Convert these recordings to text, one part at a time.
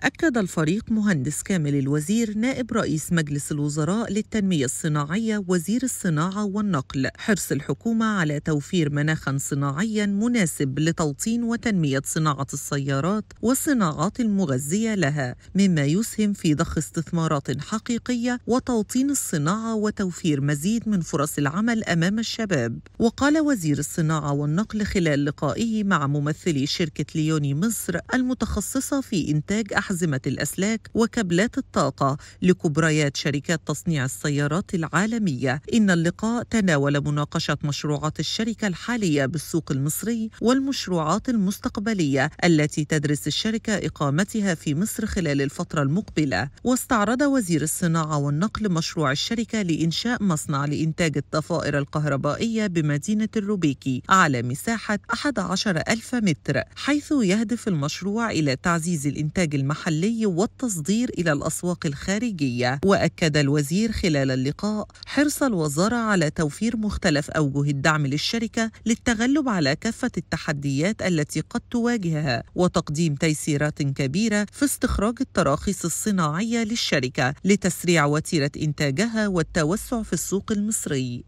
أكد الفريق مهندس كامل الوزير نائب رئيس مجلس الوزراء للتنمية الصناعية وزير الصناعة والنقل حرص الحكومة على توفير مناخا صناعيا مناسب لتوطين وتنمية صناعة السيارات والصناعات المغذية لها مما يسهم في ضخ استثمارات حقيقية وتوطين الصناعة وتوفير مزيد من فرص العمل أمام الشباب وقال وزير الصناعة والنقل خلال لقائه مع ممثلي شركة ليوني مصر المتخصصة في إنتاج أحد أحزمة الأسلاك وكابلات الطاقة لكبريات شركات تصنيع السيارات العالمية إن اللقاء تناول مناقشة مشروعات الشركة الحالية بالسوق المصري والمشروعات المستقبلية التي تدرس الشركة إقامتها في مصر خلال الفترة المقبلة واستعرض وزير الصناعة والنقل مشروع الشركة لإنشاء مصنع لإنتاج الضفائر الكهربائية بمدينة الروبيكي على مساحة 11 ألف متر حيث يهدف المشروع إلى تعزيز الإنتاج المحلي المحلي والتصدير إلى الأسواق الخارجية وأكد الوزير خلال اللقاء حرص الوزارة على توفير مختلف أوجه الدعم للشركة للتغلب على كافة التحديات التي قد تواجهها وتقديم تيسيرات كبيرة في استخراج التراخيص الصناعية للشركة لتسريع وتيرة إنتاجها والتوسع في السوق المصري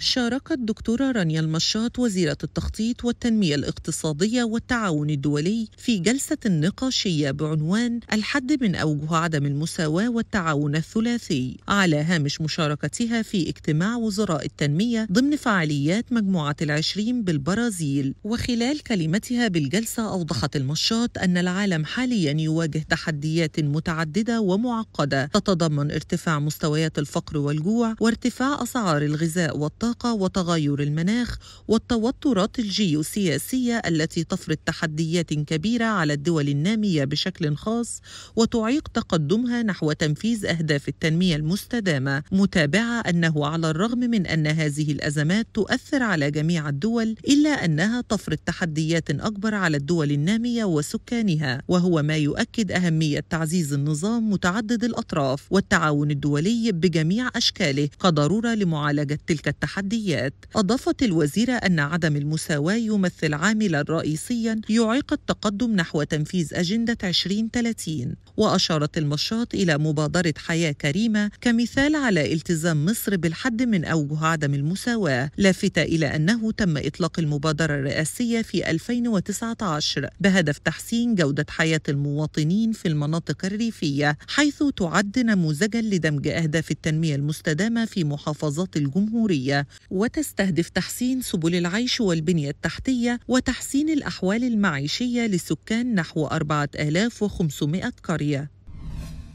شاركت دكتورة رانيا المشاط وزيرة التخطيط والتنمية الاقتصادية والتعاون الدولي في جلسة نقاشية بعنوان الحد من أوجه عدم المساواة والتعاون الثلاثي على هامش مشاركتها في اجتماع وزراء التنمية ضمن فعاليات مجموعة العشرين بالبرازيل وخلال كلمتها بالجلسة أوضحت المشاط أن العالم حاليا يواجه تحديات متعددة ومعقدة تتضمن ارتفاع مستويات الفقر والجوع وارتفاع أسعار الغذاء والطاقة الطاقة وتغير المناخ والتوترات الجيوسياسية التي تفرض تحديات كبيرة على الدول النامية بشكل خاص وتعيق تقدمها نحو تنفيذ أهداف التنمية المستدامة متابعة أنه على الرغم من أن هذه الأزمات تؤثر على جميع الدول إلا أنها تفرض تحديات أكبر على الدول النامية وسكانها وهو ما يؤكد أهمية تعزيز النظام متعدد الأطراف والتعاون الدولي بجميع أشكاله كضرورة لمعالجة تلك التحديات التحديات أضافت الوزيرة أن عدم المساواة يمثل عاملا رئيسيا يعيق التقدم نحو تنفيذ أجندة 2030 وأشارت المشاط إلى مبادرة حياة كريمة كمثال على التزام مصر بالحد من أوجه عدم المساواة لافتة إلى أنه تم إطلاق المبادرة الرئاسية في 2019 بهدف تحسين جودة حياة المواطنين في المناطق الريفية حيث تعد نموذجا لدمج أهداف التنمية المستدامة في محافظات الجمهورية وتستهدف تحسين سبل العيش والبنية التحتية وتحسين الأحوال المعيشية لسكان نحو 4500 قرية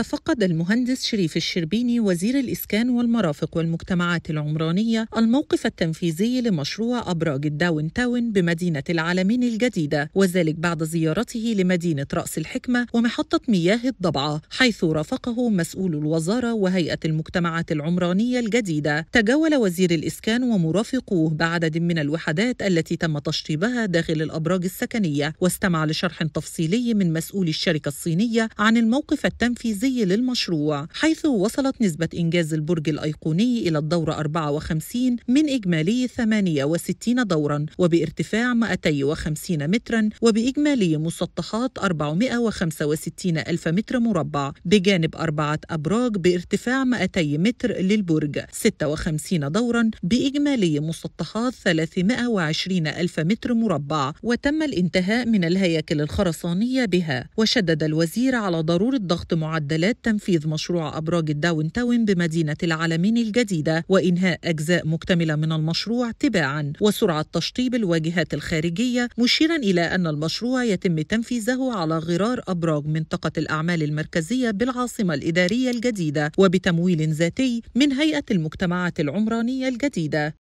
تفقد المهندس شريف الشربيني وزير الإسكان والمرافق والمجتمعات العمرانية الموقف التنفيذي لمشروع أبراج الداون تاون بمدينة العالمين الجديدة وذلك بعد زيارته لمدينة رأس الحكمة ومحطة مياه الضبعة حيث رافقه مسؤول الوزارة وهيئة المجتمعات العمرانية الجديدة تجول وزير الإسكان ومرافقوه بعدد من الوحدات التي تم تشطيبها داخل الأبراج السكنية واستمع لشرح تفصيلي من مسؤول الشركة الصينية عن الموقف التنفيذي الرئيسي للمشروع حيث وصلت نسبة إنجاز البرج الأيقوني إلى الدورة 54 من إجمالي 68 دورا وبارتفاع 250 مترا وبإجمالي مسطحات 465 ألف متر مربع بجانب أربعة أبراج بارتفاع 200 متر للبرج 56 دورا بإجمالي مسطحات 320 ألف متر مربع وتم الانتهاء من الهياكل الخرسانية بها وشدد الوزير على ضرورة ضغط معدل معدلات تنفيذ مشروع أبراج الداون تاون بمدينة العالمين الجديدة وإنهاء أجزاء مكتملة من المشروع تباعا وسرعة تشطيب الواجهات الخارجية مشيرا إلى أن المشروع يتم تنفيذه على غرار أبراج منطقة الأعمال المركزية بالعاصمة الإدارية الجديدة وبتمويل ذاتي من هيئة المجتمعات العمرانية الجديدة